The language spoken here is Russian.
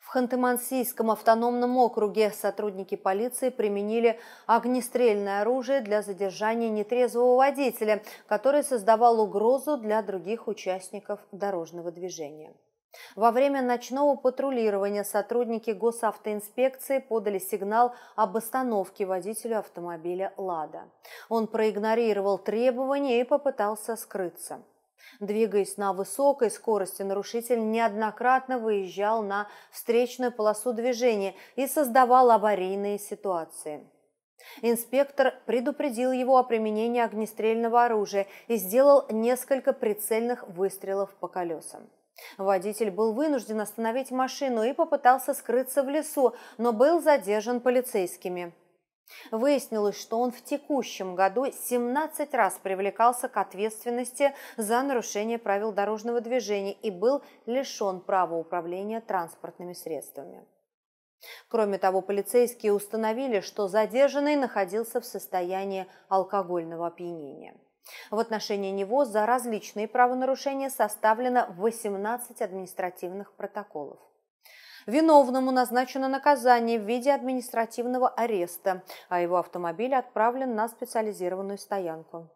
В Ханты-Мансийском автономном округе сотрудники полиции применили огнестрельное оружие для задержания нетрезвого водителя, который создавал угрозу для других участников дорожного движения. Во время ночного патрулирования сотрудники госавтоинспекции подали сигнал об остановке водителю автомобиля «Лада». Он проигнорировал требования и попытался скрыться. Двигаясь на высокой скорости, нарушитель неоднократно выезжал на встречную полосу движения и создавал аварийные ситуации. Инспектор предупредил его о применении огнестрельного оружия и сделал несколько прицельных выстрелов по колесам. Водитель был вынужден остановить машину и попытался скрыться в лесу, но был задержан полицейскими. Выяснилось, что он в текущем году 17 раз привлекался к ответственности за нарушение правил дорожного движения и был лишен права управления транспортными средствами. Кроме того, полицейские установили, что задержанный находился в состоянии алкогольного опьянения. В отношении него за различные правонарушения составлено 18 административных протоколов. Виновному назначено наказание в виде административного ареста, а его автомобиль отправлен на специализированную стоянку.